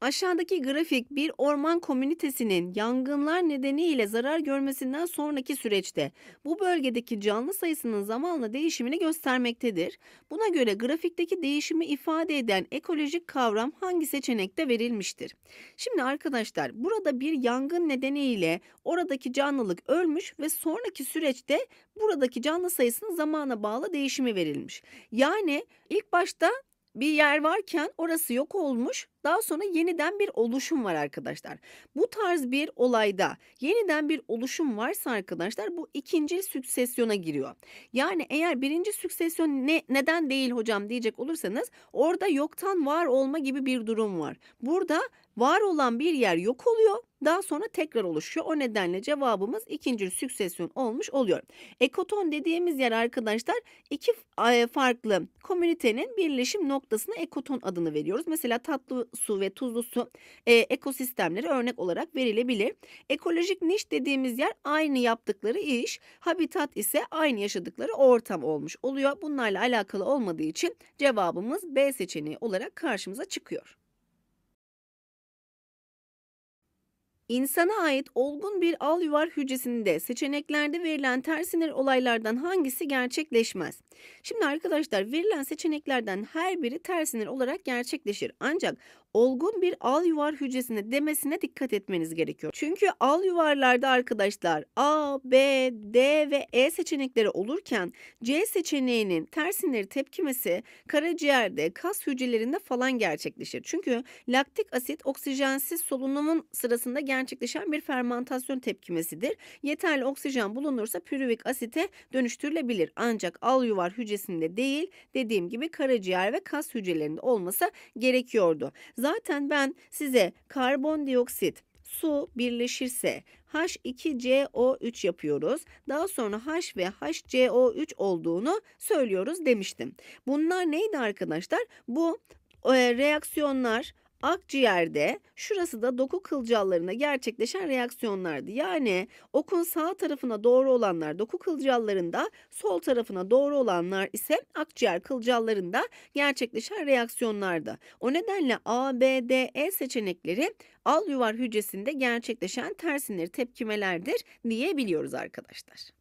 Aşağıdaki grafik bir orman komünitesinin yangınlar nedeniyle zarar görmesinden sonraki süreçte bu bölgedeki canlı sayısının zamanla değişimini göstermektedir. Buna göre grafikteki değişimi ifade eden ekolojik kavram hangi seçenekte verilmiştir? Şimdi arkadaşlar burada bir yangın nedeniyle oradaki canlılık ölmüş ve sonraki süreçte buradaki canlı sayısının zamana bağlı değişimi verilmiş. Yani ilk başta bir yer varken orası yok olmuş. Daha sonra yeniden bir oluşum var arkadaşlar. Bu tarz bir olayda yeniden bir oluşum varsa arkadaşlar bu ikinci süksesyona giriyor. Yani eğer birinci süksesyon ne, neden değil hocam diyecek olursanız orada yoktan var olma gibi bir durum var. Burada var olan bir yer yok oluyor. Daha sonra tekrar oluşuyor. O nedenle cevabımız ikinci süksesyon olmuş oluyor. Ekoton dediğimiz yer arkadaşlar iki e, farklı komünitenin birleşim noktasına ekoton adını veriyoruz. Mesela tatlı su ve tuzlu su e, ekosistemleri örnek olarak verilebilir. Ekolojik niş dediğimiz yer aynı yaptıkları iş, habitat ise aynı yaşadıkları ortam olmuş oluyor. Bunlarla alakalı olmadığı için cevabımız B seçeneği olarak karşımıza çıkıyor. İnsana ait olgun bir al-yuvar hücresinde seçeneklerde verilen tersinir olaylardan hangisi gerçekleşmez? Şimdi arkadaşlar verilen seçeneklerden her biri tersinir olarak gerçekleşir. Ancak olgun bir al yuvar hücresine demesine dikkat etmeniz gerekiyor. Çünkü al yuvarlarda arkadaşlar A, B, D ve E seçenekleri olurken C seçeneğinin tersinleri tepkimesi karaciğerde, kas hücrelerinde falan gerçekleşir. Çünkü laktik asit oksijensiz solunumun sırasında gerçekleşen bir fermentasyon tepkimesidir. Yeterli oksijen bulunursa pürüvik asite dönüştürülebilir. Ancak al yuvar hücresinde değil dediğim gibi karaciğer ve kas hücrelerinde olması gerekiyordu. Zaten ben size karbondioksit, su birleşirse H2CO3 yapıyoruz. Daha sonra H ve HCO3 olduğunu söylüyoruz demiştim. Bunlar neydi arkadaşlar? Bu e, reaksiyonlar Akciğerde şurası da doku kılcallarına gerçekleşen reaksiyonlardı. Yani okun sağ tarafına doğru olanlar doku kılcallarında, sol tarafına doğru olanlar ise akciğer kılcallarında gerçekleşen reaksiyonlardı. O nedenle A, B, D, E seçenekleri al yuvar hücresinde gerçekleşen tersinir tepkimelerdir diyebiliyoruz arkadaşlar.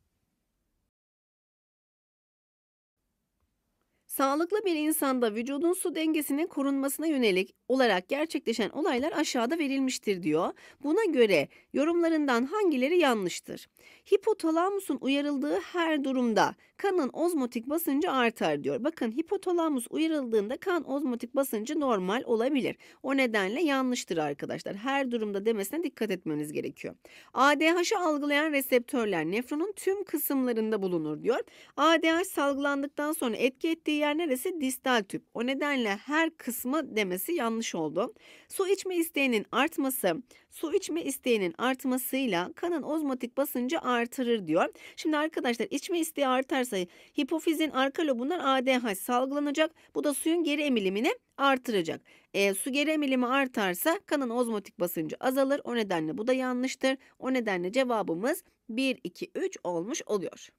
Sağlıklı bir insanda vücudun su dengesinin korunmasına yönelik olarak gerçekleşen olaylar aşağıda verilmiştir diyor. Buna göre yorumlarından hangileri yanlıştır? Hipotalamusun uyarıldığı her durumda kanın ozmotik basıncı artar diyor. Bakın hipotalamus uyarıldığında kan ozmotik basıncı normal olabilir. O nedenle yanlıştır arkadaşlar. Her durumda demesine dikkat etmeniz gerekiyor. ADH'ı algılayan reseptörler nefronun tüm kısımlarında bulunur diyor. ADH salgılandıktan sonra etki ettiği yer neresi? Distal tüp. O nedenle her kısmı demesi yanlış oldu. Su içme isteğinin artması, Su içme isteğinin artmasıyla kanın ozmotik basıncı artırır diyor. Şimdi arkadaşlar içme isteği artarsa hipofizin arka lobundan ADH salgılanacak. Bu da suyun geri emilimini artıracak. E, su geri emilimi artarsa kanın ozmotik basıncı azalır. O nedenle bu da yanlıştır. O nedenle cevabımız 1, 2, 3 olmuş oluyor.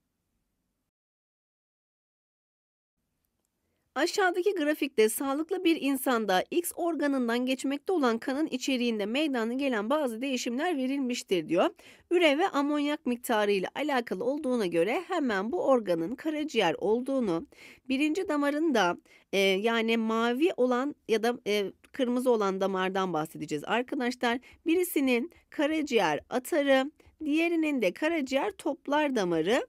Aşağıdaki grafikte sağlıklı bir insanda X organından geçmekte olan kanın içeriğinde meydana gelen bazı değişimler verilmiştir diyor. Üre ve amonyak miktarı ile alakalı olduğuna göre hemen bu organın karaciğer olduğunu, birinci damarında e, yani mavi olan ya da e, kırmızı olan damardan bahsedeceğiz arkadaşlar. Birisinin karaciğer atarı, diğerinin de karaciğer toplar damarı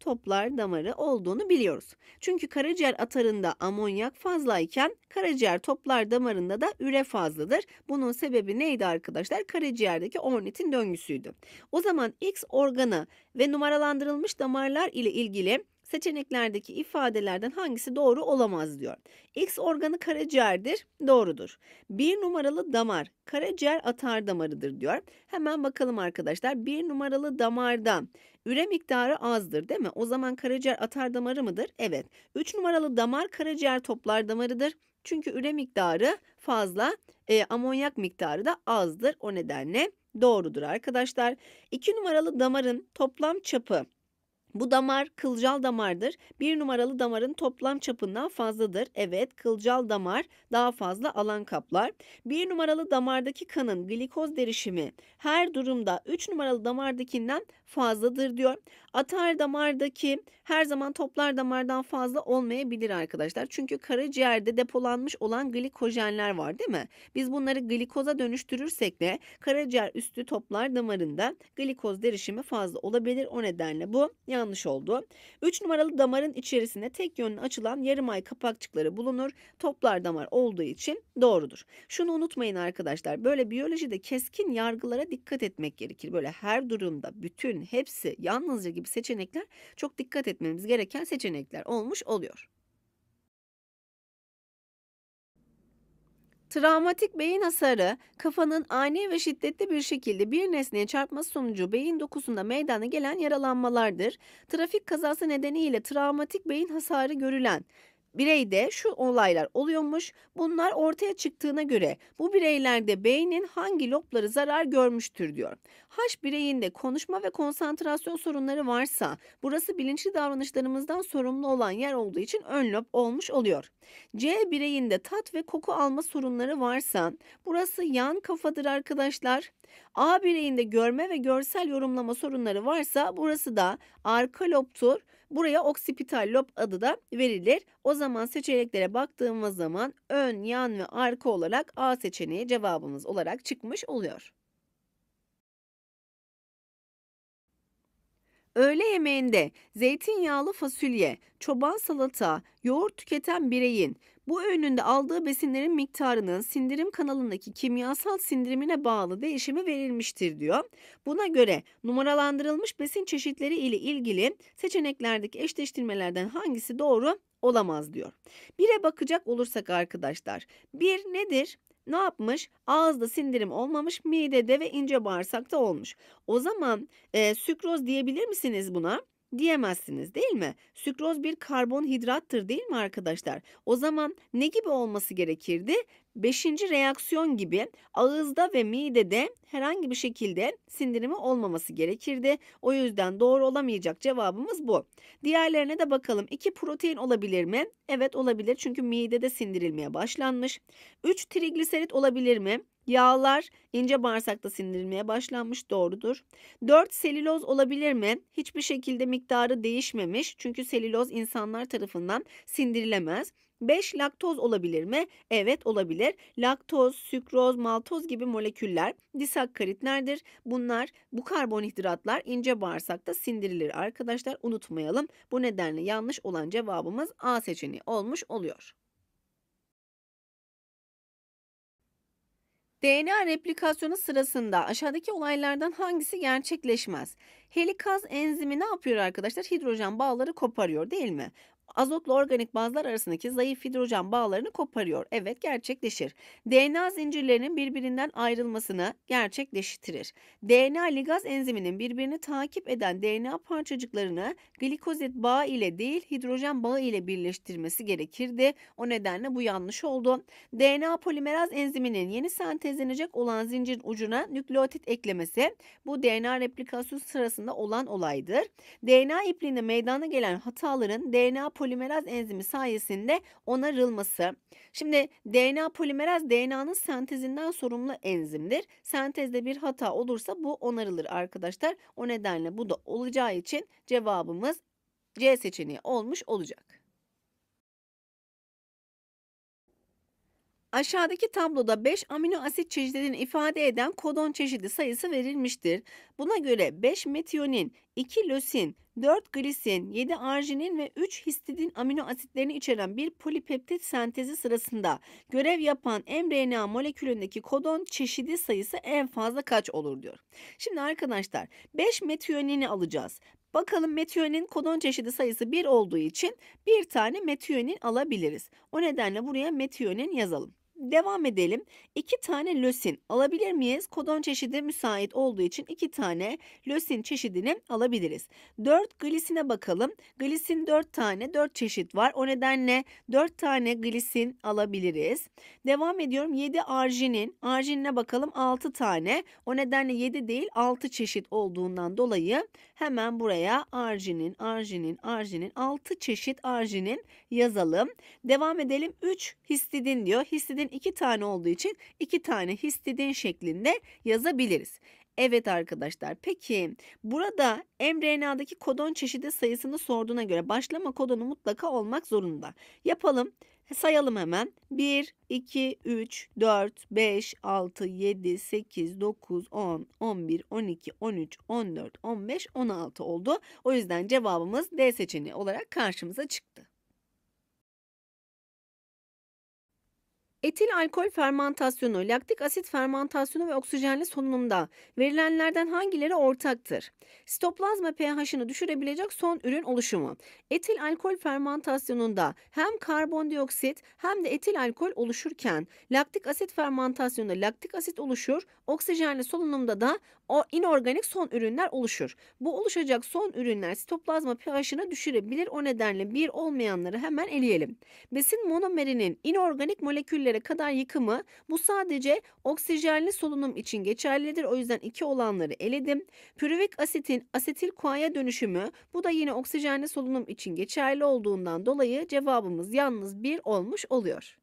toplar damarı olduğunu biliyoruz. Çünkü karaciğer atarında amonyak fazlayken karaciğer toplar damarında da üre fazladır. Bunun sebebi neydi arkadaşlar? Karaciğerdeki ornitin döngüsüydü. O zaman X organı ve numaralandırılmış damarlar ile ilgili seçeneklerdeki ifadelerden hangisi doğru olamaz diyor. X organı karaciğerdir, doğrudur. Bir numaralı damar, karaciğer atar damarıdır diyor. Hemen bakalım arkadaşlar. Bir numaralı damardan üre miktarı azdır değil mi? O zaman karaciğer atar damarı mıdır? Evet. Üç numaralı damar karaciğer toplar damarıdır. Çünkü üre miktarı fazla, e, amonyak miktarı da azdır. O nedenle doğrudur arkadaşlar. İki numaralı damarın toplam çapı bu damar kılcal damardır. Bir numaralı damarın toplam çapından fazladır. Evet kılcal damar daha fazla alan kaplar. Bir numaralı damardaki kanın glikoz derişimi her durumda üç numaralı damardakinden fazladır diyor. Atar damardaki her zaman toplar damardan fazla olmayabilir arkadaşlar. Çünkü karaciğerde depolanmış olan glikojenler var değil mi? Biz bunları glikoza dönüştürürsek de karaciğer üstü toplar damarında glikoz derişimi fazla olabilir. O nedenle bu yanlış oldu. 3 numaralı damarın içerisine tek yönlü açılan yarım ay kapakçıkları bulunur. Toplar damar olduğu için doğrudur. Şunu unutmayın arkadaşlar. Böyle biyolojide keskin yargılara dikkat etmek gerekir. Böyle her durumda bütün seçeneklerin hepsi yalnızca gibi seçenekler çok dikkat etmemiz gereken seçenekler olmuş oluyor. Travmatik beyin hasarı, kafanın ani ve şiddetli bir şekilde bir nesneye çarpması sonucu beyin dokusunda meydana gelen yaralanmalardır. Trafik kazası nedeniyle travmatik beyin hasarı görülen bireyde şu olaylar oluyormuş. Bunlar ortaya çıktığına göre bu bireylerde beynin hangi lobları zarar görmüştür diyor. Haş bireyinde konuşma ve konsantrasyon sorunları varsa burası bilinçli davranışlarımızdan sorumlu olan yer olduğu için ön lob olmuş oluyor. C bireyinde tat ve koku alma sorunları varsa burası yan kafadır arkadaşlar. A bireyinde görme ve görsel yorumlama sorunları varsa burası da arka lobtur. Buraya oksipital lob adı da verilir. O zaman seçeneklere baktığımız zaman ön, yan ve arka olarak A seçeneği cevabımız olarak çıkmış oluyor. Öğle yemeğinde zeytinyağlı fasulye, çoban salata, yoğurt tüketen bireyin bu öğününde aldığı besinlerin miktarının sindirim kanalındaki kimyasal sindirimine bağlı değişimi verilmiştir diyor. Buna göre numaralandırılmış besin çeşitleri ile ilgili seçeneklerdeki eşleştirmelerden hangisi doğru olamaz diyor. Bire bakacak olursak arkadaşlar. Bir nedir? ne yapmış? Ağızda sindirim olmamış, midede ve ince bağırsakta olmuş. O zaman e, sükroz diyebilir misiniz buna? diyemezsiniz değil mi? Sükroz bir karbonhidrattır değil mi arkadaşlar? O zaman ne gibi olması gerekirdi? Beşinci reaksiyon gibi ağızda ve midede herhangi bir şekilde sindirimi olmaması gerekirdi. O yüzden doğru olamayacak cevabımız bu. Diğerlerine de bakalım. İki protein olabilir mi? Evet olabilir çünkü midede sindirilmeye başlanmış. Üç trigliserit olabilir mi? Yağlar ince bağırsakta sindirilmeye başlanmış doğrudur. 4 selüloz olabilir mi? Hiçbir şekilde miktarı değişmemiş. Çünkü selüloz insanlar tarafından sindirilemez. 5. Laktoz olabilir mi? Evet olabilir. Laktoz, sükroz, maltoz gibi moleküller disakkaritlerdir. Bunlar bu karbonhidratlar ince bağırsakta sindirilir arkadaşlar unutmayalım. Bu nedenle yanlış olan cevabımız A seçeneği olmuş oluyor. DNA replikasyonu sırasında aşağıdaki olaylardan hangisi gerçekleşmez? Helikaz enzimi ne yapıyor arkadaşlar? Hidrojen bağları koparıyor değil mi? Azotlu organik bazlar arasındaki zayıf hidrojen bağlarını koparıyor. Evet gerçekleşir. DNA zincirlerinin birbirinden ayrılmasını gerçekleştirir. DNA ligaz enziminin birbirini takip eden DNA parçacıklarını glikozit bağı ile değil hidrojen bağı ile birleştirmesi gerekirdi. O nedenle bu yanlış oldu. DNA polimeraz enziminin yeni sentezlenecek olan zincirin ucuna nükleotit eklemesi bu DNA replikasyon sırasında olan olaydır. DNA ipliğinde meydana gelen hataların DNA polimeraz enzimi sayesinde onarılması. Şimdi DNA polimeraz DNA'nın sentezinden sorumlu enzimdir. Sentezde bir hata olursa bu onarılır arkadaşlar. O nedenle bu da olacağı için cevabımız C seçeneği olmuş olacak. Aşağıdaki tabloda 5 amino asit çeşidini ifade eden kodon çeşidi sayısı verilmiştir. Buna göre 5 metionin, 2 lösin, 4 glisin, 7 arginin ve 3 histidin amino asitlerini içeren bir polipeptit sentezi sırasında görev yapan mRNA molekülündeki kodon çeşidi sayısı en fazla kaç olur diyor. Şimdi arkadaşlar 5 metionini alacağız. Bakalım metiyonin kodon çeşidi sayısı 1 olduğu için bir tane metiyonin alabiliriz. O nedenle buraya metiyonin yazalım. Devam edelim. İki tane lösin alabilir miyiz? Kodon çeşidi müsait olduğu için iki tane lösin çeşidini alabiliriz. 4 glisine bakalım. Glisin 4 tane 4 çeşit var. O nedenle 4 tane glisin alabiliriz. Devam ediyorum. 7 arginin. Arginine bakalım 6 tane. O nedenle 7 değil 6 çeşit olduğundan dolayı hemen buraya arginin, arginin, arginin 6 çeşit arginin yazalım. Devam edelim. 3 histidin diyor. Histidin histidin iki tane olduğu için iki tane histidin şeklinde yazabiliriz. Evet arkadaşlar peki burada mRNA'daki kodon çeşidi sayısını sorduğuna göre başlama kodonu mutlaka olmak zorunda. Yapalım sayalım hemen 1, 2, 3, 4, 5, 6, 7, 8, 9, 10, 11, 12, 13, 14, 15, 16 oldu. O yüzden cevabımız D seçeneği olarak karşımıza çıktı. Etil alkol fermantasyonu, laktik asit fermantasyonu ve oksijenli solunumda verilenlerden hangileri ortaktır? Sitoplazma pH'ını düşürebilecek son ürün oluşumu. Etil alkol fermantasyonunda hem karbondioksit hem de etil alkol oluşurken laktik asit fermantasyonunda laktik asit oluşur, oksijenli solunumda da o inorganik son ürünler oluşur. Bu oluşacak son ürünler sitoplazma pH'ını düşürebilir. O nedenle bir olmayanları hemen eleyelim. Besin monomerinin inorganik moleküllere kilometrelere kadar yıkımı bu sadece oksijenli solunum için geçerlidir. O yüzden iki olanları eledim. Pürüvik asitin asetil kuaya dönüşümü bu da yine oksijenli solunum için geçerli olduğundan dolayı cevabımız yalnız bir olmuş oluyor.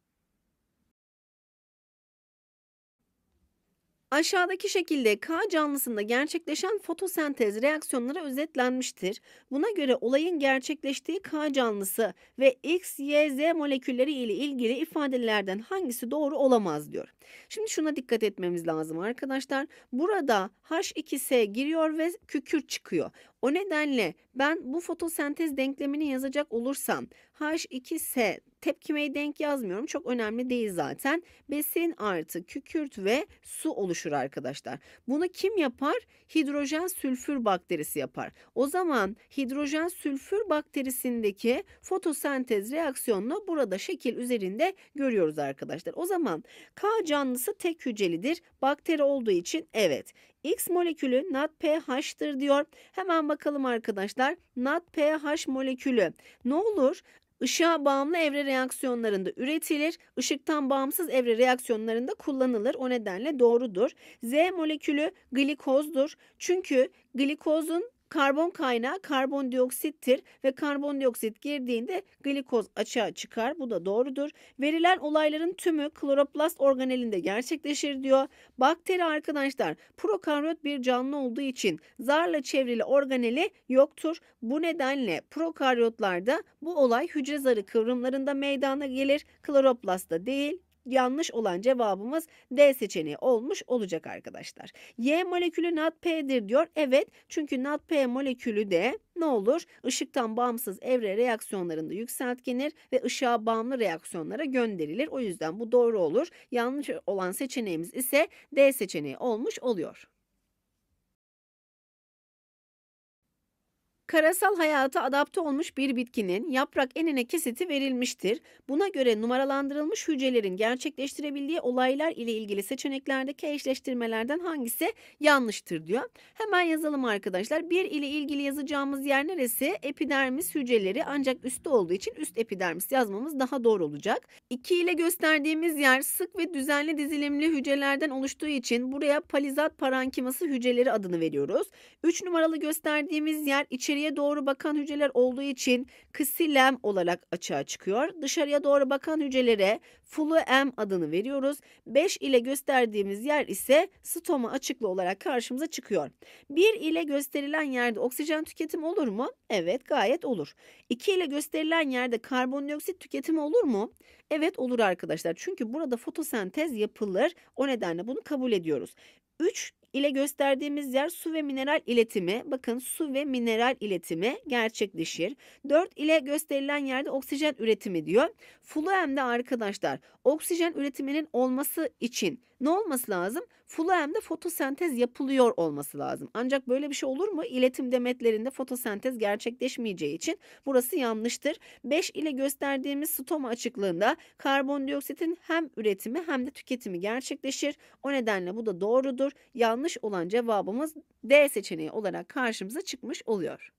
Aşağıdaki şekilde K canlısında gerçekleşen fotosentez reaksiyonları özetlenmiştir. Buna göre olayın gerçekleştiği K canlısı ve X, Y, Z molekülleri ile ilgili ifadelerden hangisi doğru olamaz diyor. Şimdi şuna dikkat etmemiz lazım arkadaşlar. Burada H2S giriyor ve kükürt çıkıyor. O nedenle ben bu fotosentez denklemini yazacak olursam H2S tepkimeyi denk yazmıyorum. Çok önemli değil zaten. Besin artı kükürt ve su oluşur arkadaşlar. Bunu kim yapar? Hidrojen sülfür bakterisi yapar. O zaman hidrojen sülfür bakterisindeki fotosentez reaksiyonunu burada şekil üzerinde görüyoruz arkadaşlar. O zaman K canlısı tek hücrelidir. Bakteri olduğu için evet. X molekülü NADPH'tır diyor. Hemen bakalım arkadaşlar. NADPH molekülü ne olur? Işığa bağımlı evre reaksiyonlarında üretilir, ışıktan bağımsız evre reaksiyonlarında kullanılır. O nedenle doğrudur. Z molekülü glikozdur. Çünkü glikozun Karbon kaynağı karbondioksittir ve karbondioksit girdiğinde glikoz açığa çıkar. Bu da doğrudur. Verilen olayların tümü kloroplast organelinde gerçekleşir diyor. Bakteri arkadaşlar prokaryot bir canlı olduğu için zarla çevrili organeli yoktur. Bu nedenle prokaryotlarda bu olay hücre zarı kıvrımlarında meydana gelir. Kloroplastta değil yanlış olan cevabımız D seçeneği olmuş olacak arkadaşlar. Y molekülü NADP'dir diyor. Evet çünkü NADP molekülü de ne olur? Işıktan bağımsız evre reaksiyonlarında yükseltgenir ve ışığa bağımlı reaksiyonlara gönderilir. O yüzden bu doğru olur. Yanlış olan seçeneğimiz ise D seçeneği olmuş oluyor. Karasal hayata adapte olmuş bir bitkinin yaprak enine kesiti verilmiştir. Buna göre numaralandırılmış hücrelerin gerçekleştirebildiği olaylar ile ilgili seçeneklerdeki eşleştirmelerden hangisi yanlıştır diyor. Hemen yazalım arkadaşlar. Bir ile ilgili yazacağımız yer neresi? Epidermis hücreleri ancak üstte olduğu için üst epidermis yazmamız daha doğru olacak. 2 ile gösterdiğimiz yer sık ve düzenli dizilimli hücrelerden oluştuğu için buraya palizat parankiması hücreleri adını veriyoruz. 3 numaralı gösterdiğimiz yer içeriye dışarıya doğru bakan hücreler olduğu için ksilem olarak açığa çıkıyor. Dışarıya doğru bakan hücrelere fluem adını veriyoruz. 5 ile gösterdiğimiz yer ise stoma açıklı olarak karşımıza çıkıyor. 1 ile gösterilen yerde oksijen tüketim olur mu? Evet gayet olur. 2 ile gösterilen yerde karbondioksit tüketimi olur mu? Evet olur arkadaşlar. Çünkü burada fotosentez yapılır. O nedenle bunu kabul ediyoruz. 3 ile gösterdiğimiz yer su ve mineral iletimi. Bakın su ve mineral iletimi gerçekleşir. 4 ile gösterilen yerde oksijen üretimi diyor. Fluem'de arkadaşlar oksijen üretiminin olması için ne olması lazım? Fulham'da fotosentez yapılıyor olması lazım. Ancak böyle bir şey olur mu? İletim demetlerinde fotosentez gerçekleşmeyeceği için burası yanlıştır. 5 ile gösterdiğimiz stoma açıklığında karbondioksitin hem üretimi hem de tüketimi gerçekleşir. O nedenle bu da doğrudur. Yanlış olan cevabımız D seçeneği olarak karşımıza çıkmış oluyor.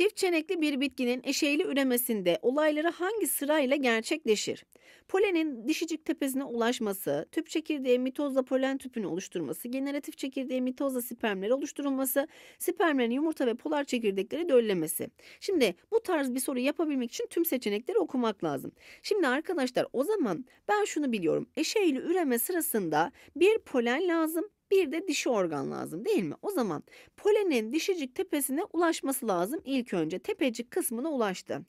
Çift çenekli bir bitkinin eşeğli üremesinde olayları hangi sırayla gerçekleşir? Polenin dişicik tepesine ulaşması, tüp çekirdeği mitozla polen tüpünü oluşturması, generatif çekirdeği mitozla spermleri oluşturulması, spermlerin yumurta ve polar çekirdekleri döllemesi. Şimdi bu tarz bir soru yapabilmek için tüm seçenekleri okumak lazım. Şimdi arkadaşlar o zaman ben şunu biliyorum. Eşeğli üreme sırasında bir polen lazım, bir de dişi organ lazım değil mi? O zaman polenin dişicik tepesine ulaşması lazım ilk önce. Tepecik kısmına ulaştı.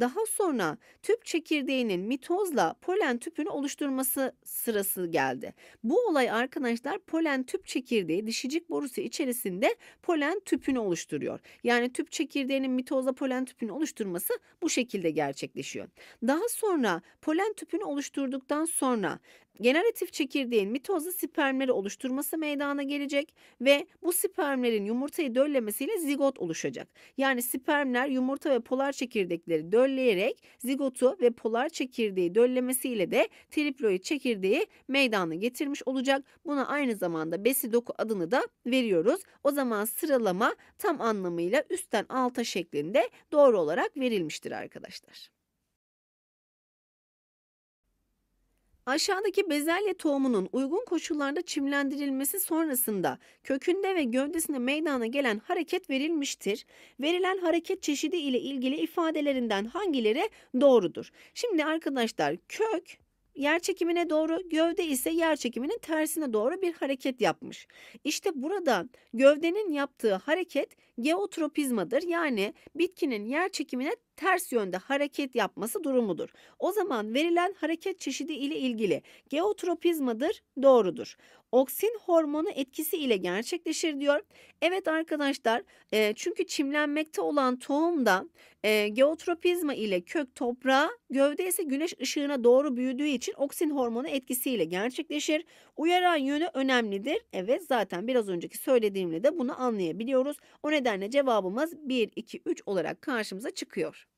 Daha sonra tüp çekirdeğinin mitozla polen tüpünü oluşturması sırası geldi. Bu olay arkadaşlar polen tüp çekirdeği dişicik borusu içerisinde polen tüpünü oluşturuyor. Yani tüp çekirdeğinin mitozla polen tüpünü oluşturması bu şekilde gerçekleşiyor. Daha sonra polen tüpünü oluşturduktan sonra generatif çekirdeğin mitozda spermleri oluşturması meydana gelecek ve bu spermlerin yumurtayı döllemesiyle zigot oluşacak. Yani spermler yumurta ve polar çekirdekleri dölleyerek zigotu ve polar çekirdeği döllemesiyle de triploid çekirdeği meydana getirmiş olacak. Buna aynı zamanda besi doku adını da veriyoruz. O zaman sıralama tam anlamıyla üstten alta şeklinde doğru olarak verilmiştir arkadaşlar. Aşağıdaki bezelye tohumunun uygun koşullarda çimlendirilmesi sonrasında kökünde ve gövdesinde meydana gelen hareket verilmiştir. Verilen hareket çeşidi ile ilgili ifadelerinden hangileri doğrudur? Şimdi arkadaşlar kök yer çekimine doğru, gövde ise yer çekiminin tersine doğru bir hareket yapmış. İşte burada gövdenin yaptığı hareket geotropizmadır. Yani bitkinin yer çekimine ters yönde hareket yapması durumudur. O zaman verilen hareket çeşidi ile ilgili geotropizmadır doğrudur. Oksin hormonu etkisi ile gerçekleşir diyor. Evet arkadaşlar e, çünkü çimlenmekte olan tohumda e, geotropizma ile kök toprağa gövde ise güneş ışığına doğru büyüdüğü için oksin hormonu etkisi ile gerçekleşir. Uyaran yönü önemlidir. Evet zaten biraz önceki söylediğimle de bunu anlayabiliyoruz. O nedenle cevabımız 1, 2, 3 olarak karşımıza çıkıyor.